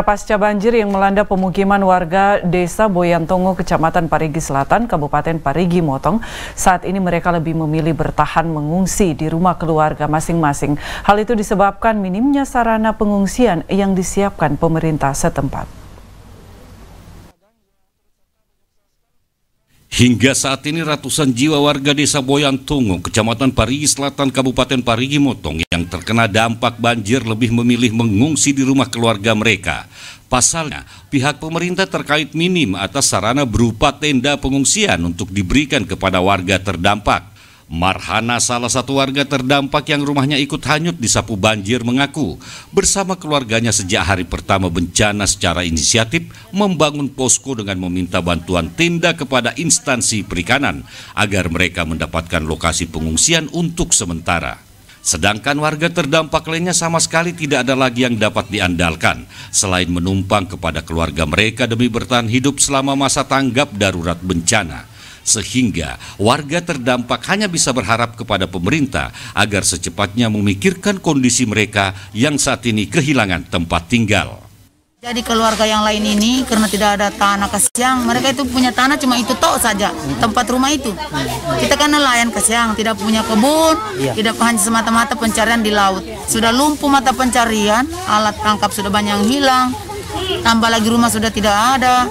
Pasca banjir yang melanda pemukiman warga Desa Boyantongo, Kecamatan Parigi Selatan, Kabupaten Parigi Motong, saat ini mereka lebih memilih bertahan mengungsi di rumah keluarga masing-masing. Hal itu disebabkan minimnya sarana pengungsian yang disiapkan pemerintah setempat. Hingga saat ini ratusan jiwa warga Desa Boyantongo, Kecamatan Parigi Selatan, Kabupaten Parigi Motong yang terkena dampak banjir lebih memilih mengungsi di rumah keluarga mereka. Pasalnya, pihak pemerintah terkait minim atas sarana berupa tenda pengungsian untuk diberikan kepada warga terdampak. Marhana, salah satu warga terdampak yang rumahnya ikut hanyut disapu banjir, mengaku bersama keluarganya sejak hari pertama bencana secara inisiatif membangun posko dengan meminta bantuan tenda kepada instansi perikanan agar mereka mendapatkan lokasi pengungsian untuk sementara. Sedangkan warga terdampak lainnya sama sekali tidak ada lagi yang dapat diandalkan selain menumpang kepada keluarga mereka demi bertahan hidup selama masa tanggap darurat bencana. Sehingga warga terdampak hanya bisa berharap kepada pemerintah agar secepatnya memikirkan kondisi mereka yang saat ini kehilangan tempat tinggal. Jadi keluarga yang lain ini karena tidak ada tanah kasiang, mereka itu punya tanah cuma itu tok saja, tempat rumah itu. Kita kan nelayan kasiang, tidak punya kebun, iya. tidak hanya semata-mata pencarian di laut. Sudah lumpuh mata pencarian, alat tangkap sudah banyak yang hilang, tambah lagi rumah sudah tidak ada.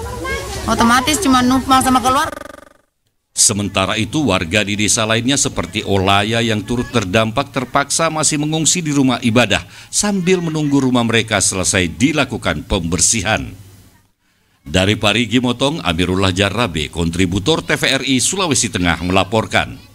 Otomatis cuma numpang sama keluarga. Sementara itu warga di desa lainnya seperti Olaya yang turut terdampak terpaksa masih mengungsi di rumah ibadah sambil menunggu rumah mereka selesai dilakukan pembersihan. Dari Parigi Motong, Amirullah Jarrabe, kontributor TVRI Sulawesi Tengah melaporkan.